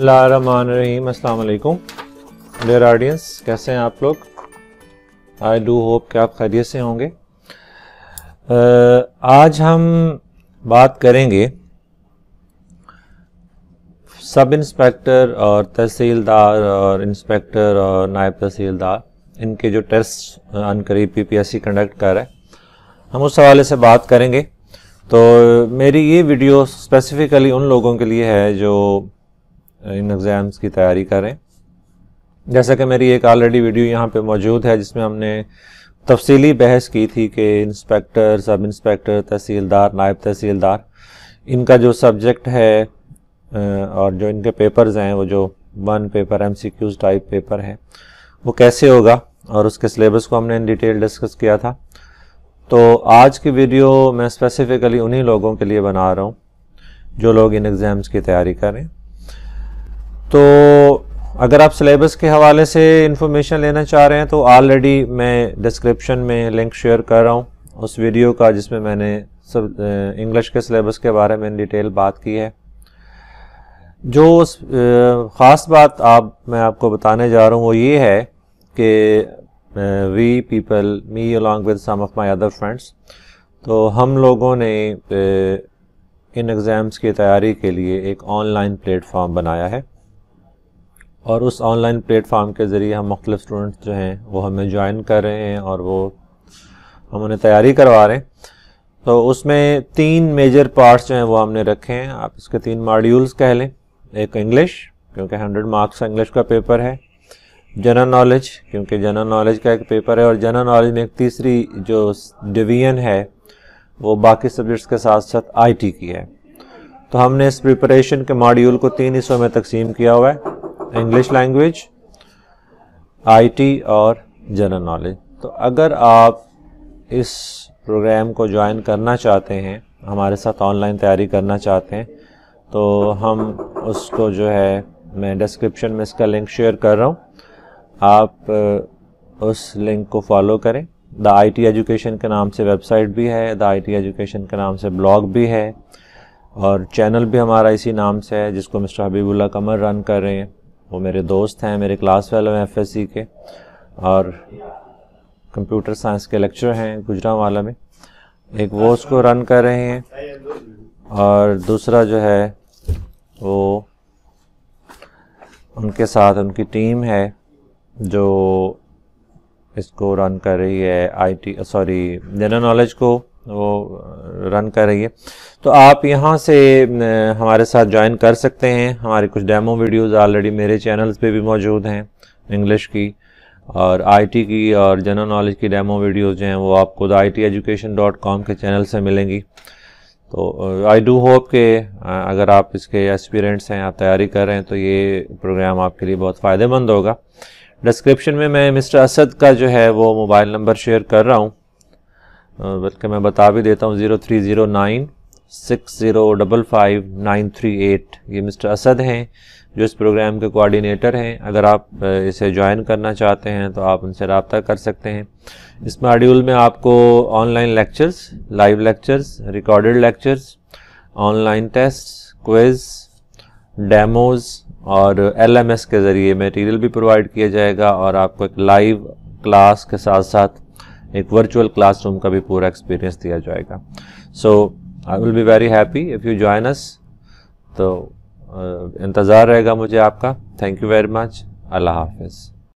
रहीम अस्सलाम वालेकुम dear audience कैसे हैं आप लोग आई डू होप कि आप खैरियत से होंगे आज हम बात करेंगे सब इंस्पेक्टर और तहसीलदार और इंस्पेक्टर और नायब तहसीलदार इनके जो टेस्ट अनकरीब पीपीएससी कंडक्ट कर रहे हैं हम उस हवाले से बात करेंगे तो मेरी ये वीडियो स्पेसिफ़िकली उन लोगों के लिए है जो इन एग्ज़ाम्स की तैयारी करें जैसा कि मेरी एक ऑलरेडी वीडियो यहाँ पे मौजूद है जिसमें हमने तफसीली बहस की थी कि इंस्पेक्टर सब इंस्पेक्टर तहसीलदार नायब तहसीलदार इनका जो सब्जेक्ट है और जो इनके पेपर्स हैं वो जो one paper M C Qs type paper है वो कैसे होगा और उसके सिलेबस को हमने इन डिटेल डिस्कस किया था तो आज की वीडियो मैं स्पेसिफ़िकली उन्हीं लोगों के लिए बना रहा हूँ जो लोग इन एग्ज़ाम्स की तैयारी करें तो अगर आप सिलेबस के हवाले से इन्फॉर्मेशन लेना चाह रहे हैं तो ऑलरेडी मैं डिस्क्रिप्शन में लिंक शेयर कर रहा हूँ उस वीडियो का जिसमें मैंने सब इंग्लिश के सिलेबस के बारे में डिटेल बात की है जो उस ख़ास बात आप मैं आपको बताने जा रहा हूँ वो ये है कि we people me along with some of my other friends तो हम लोगों ने इन एग्ज़ाम्स की तैयारी के लिए एक ऑनलाइन प्लेटफॉर्म बनाया है और उस ऑनलाइन प्लेटफार्म के ज़रिए हम मुख्तलिफ स्टूडेंट्स जो हैं वो हमें ज्वाइन कर रहे हैं और वो हम उन्हें तैयारी करवा रहे हैं तो उसमें तीन मेजर पार्ट्स जो हैं वो हमने रखे हैं आप इसके तीन मॉड्यूल्स कह लें एक इंग्लिश क्योंकि हंड्रेड मार्क्स इंग्लिश का पेपर है जनरल नॉलेज क्योंकि जनरल नॉलेज का एक पेपर है और जनरल नॉलेज में एक तीसरी जो डिवीजन है वो बाकी सब्जेक्ट्स के साथ साथ आईटी की है तो हमने इस प्रिपरेशन के मॉड्यूल को तीन हिस्सों में तकसीम किया हुआ है इंग्लिश लैंग्वेज आईटी और जनरल नॉलेज तो अगर आप इस प्रोग्राम को ज्वाइन करना चाहते हैं हमारे साथ ऑनलाइन तैयारी करना चाहते हैं तो हम उसको जो है मैं डिस्क्रिप्शन में इसका लिंक शेयर कर रहा हूँ आप उस लिंक को फॉलो करें द आई टी एजुकेशन के नाम से वेबसाइट भी है द आई टी एजुकेशन के नाम से ब्लॉग भी है और चैनल भी हमारा इसी नाम से है जिसको मिस्टर हबीबुल्ला कमर रन कर रहे हैं वो मेरे दोस्त हैं मेरे क्लास फेलो हैं एफ के और कंप्यूटर साइंस के लेक्चर हैं गुजरावाला में एक वो उसको रन कर रहे हैं और दूसरा जो है वो उनके साथ उनकी टीम है जो इसको रन कर रही है आईटी सॉरी जनरल नॉलेज को वो रन कर रही है तो आप यहाँ से हमारे साथ ज्वाइन कर सकते हैं हमारे कुछ डेमो वीडियोस ऑलरेडी मेरे चैनल्स पे भी मौजूद हैं इंग्लिश की और आईटी की और जनरल नॉलेज की डेमो वीडियोस जो हैं वो आपको द आई के चैनल से मिलेंगी तो आई डू होप के अगर आप इसके एक्सपीरियंट्स हैं आप तैयारी कर रहे हैं तो ये प्रोग्राम आपके लिए बहुत फ़ायदेमंद होगा डिस्क्रिप्शन में मैं मिस्टर असद का जो है वो मोबाइल नंबर शेयर कर रहा हूँ बल्कि मैं बता भी देता हूँ zero three zero nine six zero double five nine three eight ये मिस्टर असद हैं जो इस प्रोग्राम के कोऑर्डिनेटर हैं अगर आप इसे ज्वाइन करना चाहते हैं तो आप उनसे रबता कर सकते हैं इस मॉड्यूल में आपको online lectures live lectures recorded lectures online test quiz demos और एलएमएस के ज़रिए मटेरियल भी प्रोवाइड किया जाएगा और आपको एक लाइव क्लास के साथ साथ एक वर्चुअल क्लासरूम का भी पूरा एक्सपीरियंस दिया जाएगा so I will be very happy if you join us तो इंतज़ार रहेगा मुझे आपका थैंक यू वेरी मच अल्लाह हाफिज़